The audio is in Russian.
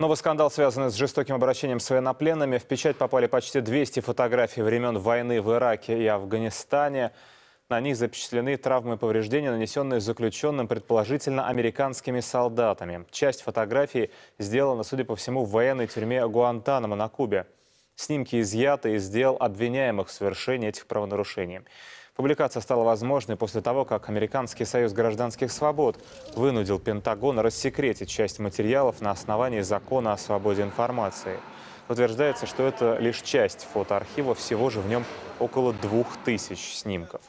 Новый скандал, связанный с жестоким обращением с военнопленными. В печать попали почти 200 фотографий времен войны в Ираке и Афганистане. На них запечатлены травмы и повреждения, нанесенные заключенным, предположительно, американскими солдатами. Часть фотографий сделана, судя по всему, в военной тюрьме Гуантанамо на Кубе. Снимки изъяты из дел обвиняемых в совершении этих правонарушений. Публикация стала возможной после того, как Американский союз гражданских свобод вынудил Пентагон рассекретить часть материалов на основании закона о свободе информации. Утверждается, что это лишь часть фотоархива, всего же в нем около двух тысяч снимков.